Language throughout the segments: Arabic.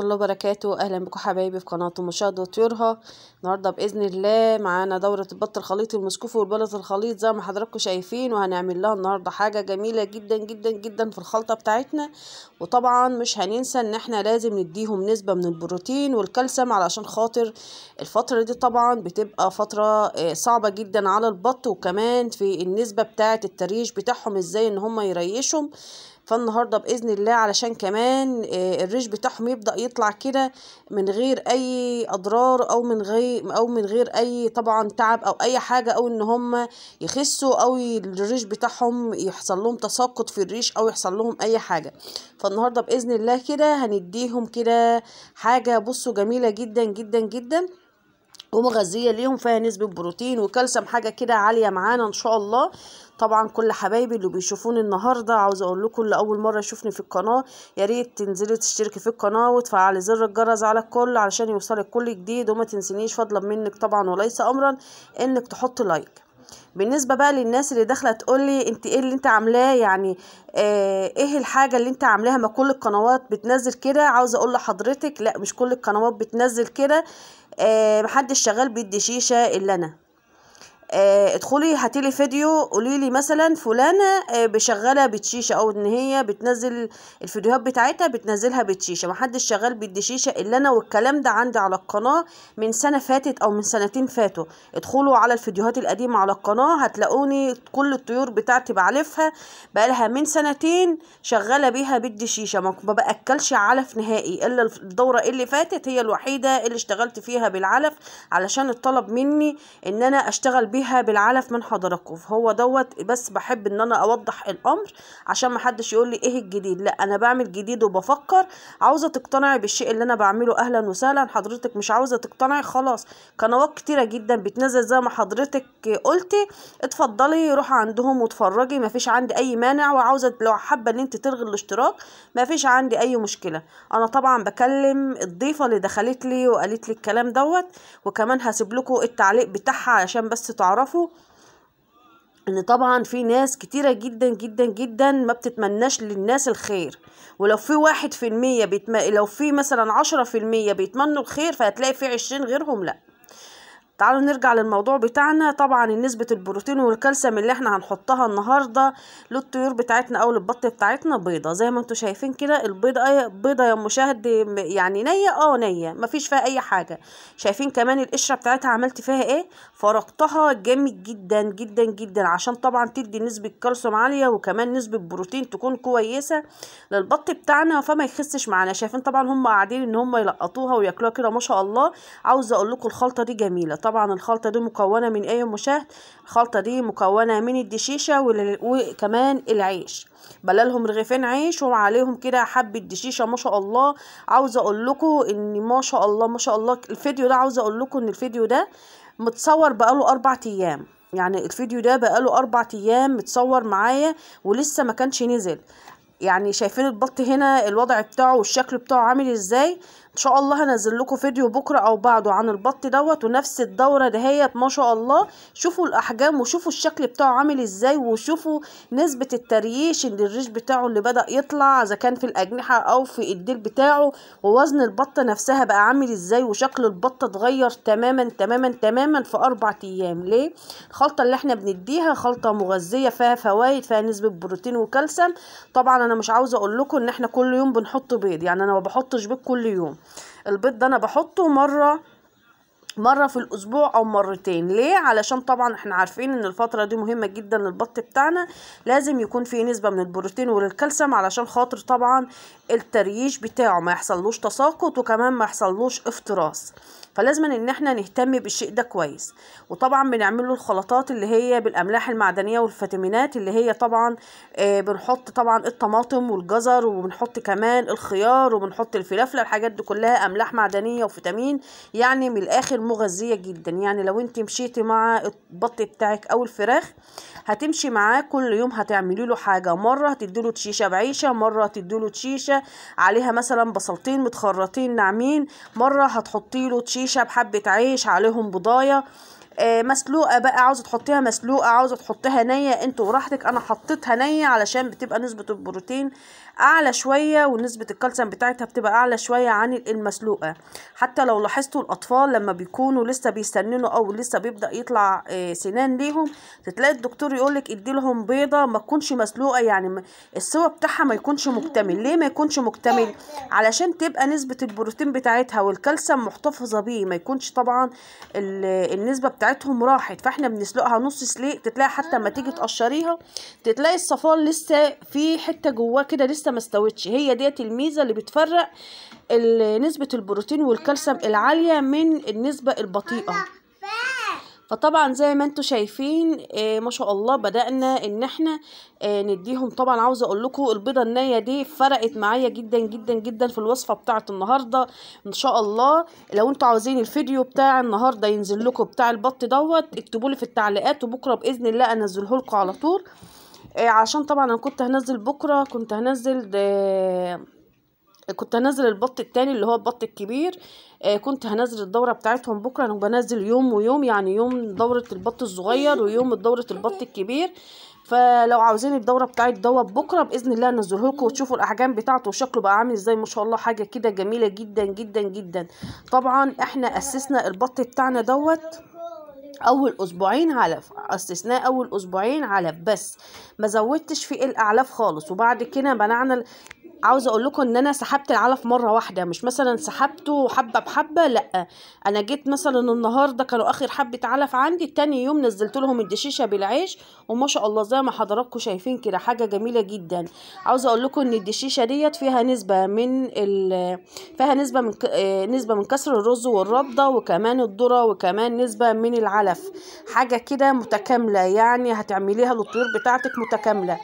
الله وبركاته اهلا بكم حبايبي في قناه مشاهده طيورها النهارده باذن الله معانا دوره البط الخليط المسكوف والبلط الخليط زي ما حضراتكم شايفين وهنعمل لها النهارده حاجه جميله جدا جدا جدا في الخلطه بتاعتنا وطبعا مش هننسى ان احنا لازم نديهم نسبه من البروتين والكالسيوم علشان خاطر الفتره دي طبعا بتبقى فتره آه، صعبه جدا على البط وكمان في النسبه بتاعه التريش بتاعهم ازاي ان هم يريشهم فالنهاردة بإذن الله علشان كمان آه، الريش بتاعهم يبدأ يطلع كده من غير أي أضرار أو من غير أو من غير أي طبعا تعب أو أي حاجة أو إن هم يخسوا أو الريش بتاعهم يحصل لهم تساقط في الريش أو يحصل لهم أي حاجة فالنهاردة بإذن الله كده هنديهم كده حاجة بصوا جميلة جدا جدا جدا ومغذيه ليهم فيها نسبه بروتين وكالسيوم حاجه كده عاليه معانا ان شاء الله طبعا كل حبايبي اللي بيشوفوني النهارده عاوزه اقول لكم اللي اول مره يشوفني في القناه يا ريت تنزلي تشتركي في القناه وتفعلي زر الجرس على الكل علشان يوصلك كل جديد وما تنسينيش فضلا منك طبعا وليس امرا انك تحطي لايك بالنسبه بقى للناس اللي داخله تقول لي انت ايه اللي انت عاملاه يعني آه، ايه الحاجه اللي انت عاملاها ما كل القنوات بتنزل كده عاوزه اقول لحضرتك لا مش كل القنوات بتنزل كده آه، محدش شغال بيدي شيشه الا انا آه، ادخلي هاتيلي فيديو قوليلي مثلا فلانة آه، شغالة بتشيشة او ان هي بتنزل الفيديوهات بتاعتها بتنزلها بتشيشة محدش شغال شيشه الا انا والكلام ده عندي على القناة من سنة فاتت او من سنتين فاتوا ادخلوا على الفيديوهات القديمة على القناة هتلاقوني كل الطيور بتاعتي بعلفها بقالها من سنتين شغالة بيها شيشه ما بأكلش علف نهائي الا الدورة اللي فاتت هي الوحيدة اللي اشتغلت فيها بالعلف علشان اتطلب مني ان انا اشتغل بيه بها بالعلف من حضراتكم فهو دوت بس بحب ان انا اوضح الامر عشان محدش يقول لي ايه الجديد لا انا بعمل جديد وبفكر عاوزه تقتنعي بالشيء اللي انا بعمله اهلا وسهلا حضرتك مش عاوزه تقتنعي خلاص قنوات كتيره جدا بتنزل زي ما حضرتك قلتي اتفضلي روحي عندهم واتفرجي مفيش عندي اي مانع وعاوزه لو حابه ان انت تلغي الاشتراك مفيش عندي اي مشكله انا طبعا بكلم الضيفه اللي دخلت لي وقالت لي الكلام دوت وكمان هسيب لكم التعليق بتاعها عشان بس تعرفوا تعرفوا ان طبعا في ناس كتيره جدا جدا جدا ما بتتمناش للناس الخير ولو في واحد في المية بيتم... لو في مثلا عشرة في المية بيتمنوا الخير فهتلاقي في عشرين غيرهم لأ تعالوا نرجع للموضوع بتاعنا طبعا نسبة البروتين والكالسيوم اللي احنا هنحطها النهاردة للطيور بتاعتنا او للبط بتاعتنا بيضة زي ما انتوا شايفين كده البيضة بيضة يا مشاهد يعني نية اه نية مفيش فيها اي حاجة شايفين كمان القشرة بتاعتها عملت فيها ايه فرقتها جامد جدا جدا جدا عشان طبعا تدي نسبة كالسيوم عالية وكمان نسبة بروتين تكون كويسة للبط بتاعنا فما يخسش معانا شايفين طبعا هم قاعدين ان هم يلقطوها وياكلوها كده ما شاء الله عاوزة اقول لكم الخلطة دي جميلة طبعا الخلطة دي مكونة من ايه مشاهد الخلطة دي مكونة من الدشيشة وكمان العيش بلالهم رغيفين عيش وعليهم كده حبة دشيشة ما شاء الله عاوزة اقول لكم ان ما شاء الله ما شاء الله الفيديو ده عاوز اقول لكم ان الفيديو ده متصور بقاله اربع ايام يعني الفيديو ده بقاله اربع ايام متصور معايا ولسه ما كانش نزل يعني شايفين البط هنا الوضع بتاعه والشكل بتاعه عامل ازاي ان شاء الله هنزل لكم فيديو بكره او بعده عن البط دوت ونفس الدوره دهيت ما شاء الله شوفوا الاحجام وشوفوا الشكل بتاعه عامل ازاي وشوفوا نسبه التريش اللي الريش بتاعه اللي بدا يطلع اذا كان في الاجنحه او في الديل بتاعه ووزن البطه نفسها بقى عامل ازاي وشكل البطه اتغير تماما تماما تماما في اربع ايام ليه الخلطه اللي احنا بنديها خلطه مغذيه فيها فوائد فيها نسبه بروتين وكالسيوم طبعا انا مش عاوزه اقول لكم ان احنا كل يوم بنحط بيض يعني انا ما بحطش بيض كل يوم البيض ده انا بحطه مره مرة في الأسبوع أو مرتين ليه؟ علشان طبعا احنا عارفين ان الفترة دي مهمة جدا للبط بتاعنا لازم يكون فيه نسبة من البروتين والكالسيوم علشان خاطر طبعا التريش بتاعه ما يحصلوش تساقط وكمان ما يحصلوش افتراس فلازم ان احنا نهتم بالشيء ده كويس وطبعا بنعمله الخلطات اللي هي بالاملاح المعدنيه والفيتامينات اللي هي طبعا آه بنحط طبعا الطماطم والجزر وبنحط كمان الخيار وبنحط الفلافلة الحاجات دي كلها املاح معدنيه وفيتامين يعني من الاخر مغذية جدا يعني لو انت مشيتي مع البط بتاعك او الفراخ هتمشي معاه كل يوم هتعملي له حاجة مرة هتديله تشيشة بعيشة مرة هتديله تشيشة عليها مثلا بصلتين متخرطين ناعمين مرة هتحطي له تشيشة بحبة عيش عليهم بضاية آه، مسلوقه بقى عاوزه تحطيها مسلوقه عاوزه تحطيها نيه انت وراحتك انا حطيتها نيه علشان بتبقى نسبه البروتين اعلى شويه ونسبه الكالسيوم بتاعتها بتبقى اعلى شويه عن المسلوقه حتى لو لاحظتوا الاطفال لما بيكونوا لسه بيستننوا او لسه بيبدا يطلع آه، سنان ليهم تلاقي الدكتور يقولك ادي لهم بيضه ما تكونش مسلوقه يعني السوى بتاعها ما يكونش مكتمل ليه ما يكونش مكتمل علشان تبقى نسبه البروتين بتاعتها والكالسيوم محتفظه بيه ما يكونش طبعا النسبه بتاعتها بتاعتهم راحت فاحنا بنسلقها نص سليق تتلاقي حتى ما تيجي تقشريها تتلاقي الصفار لسه في حته جواه كده لسه ما استوتش هي ديت الميزه اللي بتفرق نسبه البروتين والكالسيوم العاليه من النسبه البطيئه فطبعا زي ما انتم شايفين آه ما شاء الله بدأنا ان احنا آه نديهم طبعا عاوزه اقول لكم البيضه النيه دي فرقت معايا جدا جدا جدا في الوصفه بتاعه النهارده ان شاء الله لو انتم عاوزين الفيديو بتاع النهارده ينزل لكم بتاع البط دوت اكتبوا في التعليقات وبكره باذن الله انزله لكم على طول آه عشان طبعا انا كنت هنزل بكره كنت هنزل ده آه، كنت هنزل البط التاني اللي هو البط الكبير آه، كنت هنزل الدورة بتاعتهم بكرة انا بنزل يوم ويوم يعني يوم دورة البط الصغير ويوم دورة البط الكبير فلو عاوزين الدورة بتاعت دوت بكرة بإذن الله هنزله لكم وتشوفوا الأحجام بتاعته وشكله بقى عامل ازاي ما شاء الله حاجة كده جميلة جدا جدا جدا طبعا احنا أسسنا البط بتاعنا دوت اول اسبوعين علف استثناء اول اسبوعين علف بس ما زودتش في الاعلاف خالص وبعد كده منعنا عاوزه اقول لكم ان انا سحبت العلف مره واحده مش مثلا سحبته حبه بحبه لا انا جيت مثلا النهارده كانوا اخر حبه علف عندي تاني يوم نزلت لهم الدشيشه بالعيش وما شاء الله زي ما حضراتكم شايفين كده حاجه جميله جدا عاوزه اقول لكم ان الدشيشه ديت فيها نسبه من ال... فيها نسبه من ك... آه، نسبه من كسر الرز والرده وكمان الذره وكمان نسبه من العلف حاجه كده متكامله يعني هتعمليها للطيور بتاعتك متكامله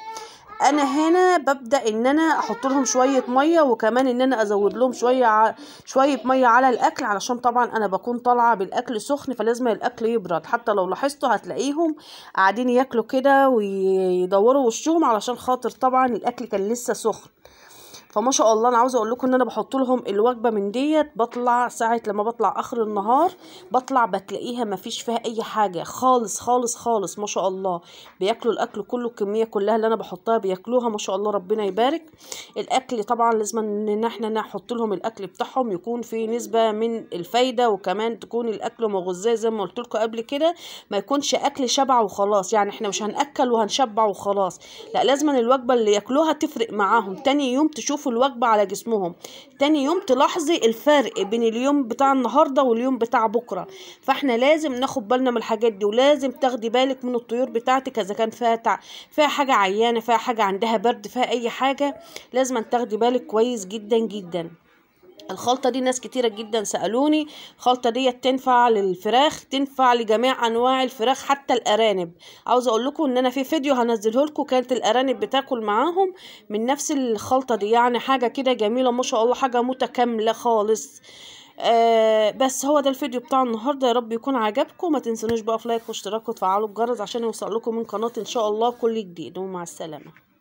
انا هنا ببدا ان انا احط لهم شويه ميه وكمان ان انا ازود لهم شويه ع... شويه ميه على الاكل علشان طبعا انا بكون طالعه بالاكل سخن فلازم الاكل يبرد حتى لو لاحظتوا هتلاقيهم قاعدين ياكلوا كده ويدوروا وشهم علشان خاطر طبعا الاكل كان لسه سخن فما شاء الله انا عاوزه اقول لكم ان انا بحط لهم الوجبه من ديت بطلع ساعه لما بطلع اخر النهار بطلع بتلاقيها مفيش فيها اي حاجه خالص خالص خالص ما شاء الله بياكلوا الاكل كله الكميه كلها اللي انا بحطها بياكلوها ما شاء الله ربنا يبارك الاكل طبعا لازم ان احنا نحط لهم الاكل بتاعهم يكون فيه نسبه من الفايده وكمان تكون الاكل مغذيه زي ما قلت لكم قبل كده ما يكونش اكل شبع وخلاص يعني احنا مش هناكل وهنشبع وخلاص لا لازم الوجبه اللي ياكلوها تفرق معاهم تاني يوم تشوف يشوفوا الوجبة على جسمهم تاني يوم تلاحظي الفرق بين اليوم بتاع النهاردة واليوم بتاع بكرة فاحنا لازم ناخد بالنا من الحاجات دي ولازم تاخدي بالك من الطيور بتاعتك اذا كان فيها تع... فيها حاجة عيانة فيها حاجة عندها برد فيها اي حاجة لازم تاخدي بالك كويس جدا جدا الخلطة دي ناس كتيرة جدا سألوني الخلطة دي تنفع للفراخ تنفع لجميع أنواع الفراخ حتى الأرانب عاوز أقول لكم إن أنا في فيديو هنزله لكم كانت الأرانب بتاكل معاهم من نفس الخلطة دي يعني حاجة كده جميلة ما شاء الله حاجة متكاملة خالص آه بس هو ده الفيديو بتاع النهارده يا رب يكون عجبكم ما تنسونوش بقى في لايك واشتراك وتفعلوا الجرس عشان يوصل لكم من قناتي ان شاء الله كل جديد ومع السلامه